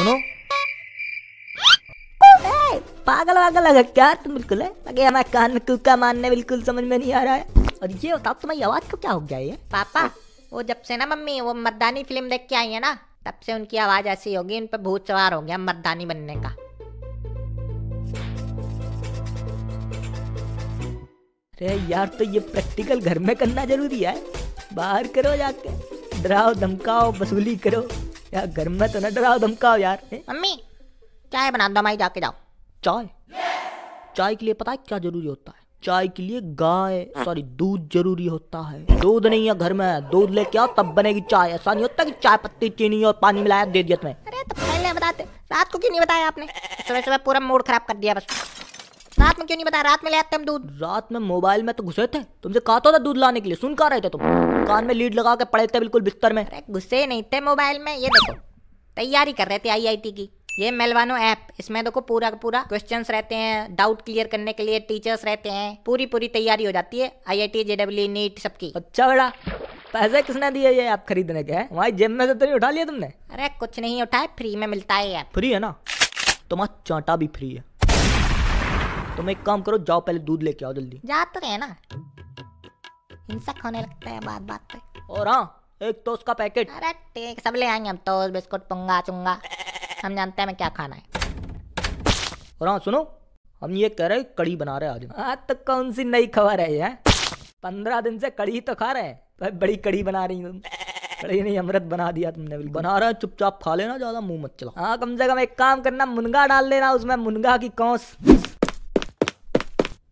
सुनो पागल वागल लगा क्या तुम बिल्कुल है लगे हमारे कान में कुका मारने बिल्कुल समझ में नहीं आ रहा है और ये बताओ तुम्हारी आवाज को क्या हो गया ये पापा वो जब से ना मम्मी वो मर्दानी फिल्म देख के आई है ना तब से उनकी आवाज ऐसी होगी उन पर भूत सवार हो गया मर्दानी बनने का अरे यार तो ये प्रैक्टिकल घर में करना जरूरी है बाहर करो जाके डराओ धमकाओ वसूली करो यार घर में तो ना डराओ धमकाओ यार मम्मी चाय बना दो माई जाके जाओ चाय चाय के लिए पता है क्या जरूरी होता है चाय के लिए गाय सॉरी दूध जरूरी होता है दूध नहीं है घर में दूध लेके आओ तब बनेगी चाय ऐसा नहीं होता कि चाय पत्ती चीनी और पानी मिलाया दे दिया तुम्हें अरे तो पहले बताते रात को क्यों नहीं बताया आपने सुबह सुबह पूरा मूड खराब कर दिया बस में क्यों नहीं बता रात में ले आते हम दूध रात में मोबाइल में तो घुसे थे तुमसे कहा तो था दूध लाने के लिए सुन कहा रहे थे तुम कान में लीड लगा के पड़े थे बिल्कुल बिस्तर में अरे घुसे नहीं थे मोबाइल में ये देखो तैयारी कर रहे थे आईआईटी की ये मेलवानो ऐप इसमें देखो पूरा का पूरा क्वेश्चंस रहते हैं डाउट क्लियर करने के लिए टीचर्स रहते हैं पूरी पूरी तैयारी हो जाती है आई आई टी जेडब्ल्यू नीट सबकी अच्छा बड़ा पैसे किसने दिए ये ऐप खरीदने के वहाँ जेब में से तो नहीं उठा लिया तुमने अरे कुछ नहीं उठाए फ्री में मिलता है ऐप फ्री है ना तुम्हारा चाटा भी फ्री है तुम तो एक काम करो जाओ पहले दूध लेके आओ जल्दी जा तो रहे ना हिंसक खाने लगता है बात बात पे और हाँ एक तो उसका पैकेट अरे ठीक सब ले आएंगे हम तो बिस्कुट पुंगा चुंगा हम जानते हैं हमें क्या खाना है और हाँ सुनो हम ये कह रहे हैं कड़ी बना रहे आज आज हाँ, तक तो कौन सी नई खबर है यार पंद्रह दिन से कड़ी तो खा रहे हैं तो बड़ी कड़ी बना रही तुम कड़ी नहीं अमृत बना दिया तुमने बिल्कुल बना रहे चुपचाप खा लेना ज्यादा मुंह मत चला हाँ कम से कम एक काम करना मुनगा डाल लेना उसमें मुनगा की कौस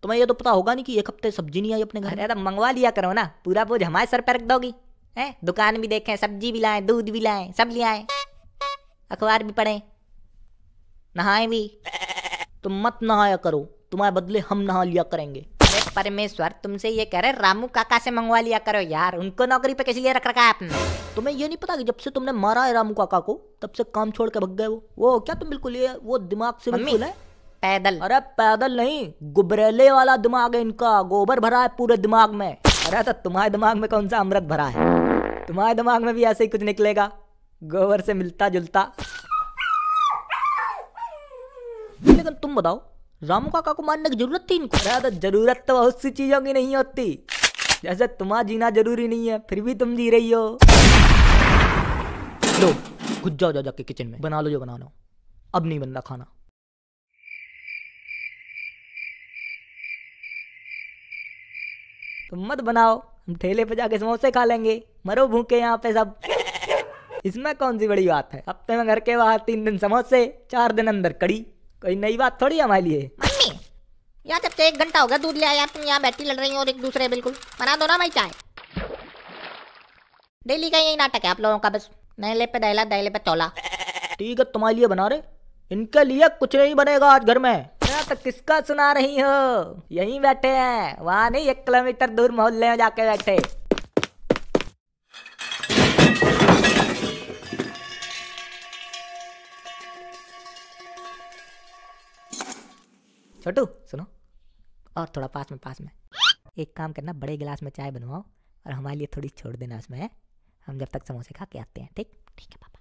तुम्हें ये तो पता होगा नहीं कि एक हफ्ते सब्जी नहीं आई अपने घर अरे तो मंगवा लिया करो ना पूरा बोझ हमारे सर पर रख दोगी है दुकान भी देखें सब्जी भी लाएं दूध भी लाएं सब ले आए अखबार भी पढ़ें नहाएं भी तुम मत नहाया करो तुम्हारे बदले हम नहा लिया करेंगे परमेश्वर तुमसे ये कह रहे रामू काका से मंगवा लिया करो यार उनको नौकरी पे किस लिए रख रखा है आपने तुम्हें ये नहीं पता कि जब से तुमने मारा है रामू काका को तब से काम छोड़ के भग गए वो वो क्या तुम बिल्कुल ये वो दिमाग से बिल्कुल है पैदल अरे पैदल नहीं गुबरेले वाला दिमाग है इनका गोबर भरा है पूरे दिमाग में अरे तो तुम्हारे दिमाग में कौन सा अमृत भरा है तुम्हारे दिमाग में भी ऐसे ही कुछ निकलेगा गोबर से मिलता जुलता लेकिन तुम बताओ रामू काका को मानने की जरूरत थी इनको तो जरूरत तो बहुत सी चीजों की नहीं होती जैसे तुम्हारा जीना जरूरी नहीं है फिर भी तुम जी रही हो लो घुस जाओ जाके किचन में बना लो जो बना लो अब नहीं बन रहा खाना तो मत बनाओ हम ठेले पे जाके समोसे खा लेंगे मरो भूखे यहाँ पे सब इसमें कौन सी बड़ी बात है हफ्ते में घर के बाहर तीन दिन समोसे चार दिन अंदर कड़ी कोई नई बात थोड़ी हमारे लिए यहाँ जब से तो एक घंटा होगा दूध ले आया तुम यहाँ बैठी लड़ रही हो और एक दूसरे बिल्कुल बना दो ना भाई चाय डेली का यही नाटक है आप लोगों का बस नहले पे दहला दहले पे तोला ठीक है तुम्हारे लिए बना रहे इनके लिए कुछ नहीं बनेगा आज घर में तो किसको सुना रही हो यहीं बैठे हैं वहां नहीं एक किलोमीटर दूर मोहल्ले में जाके बैठे छोटू सुनो और थोड़ा पास में पास में एक काम करना बड़े गिलास में चाय बनवाओ और हमारे लिए थोड़ी छोड़ देना उसमें हम जब तक समोसे खा के आते हैं ठीक ठीक है पापा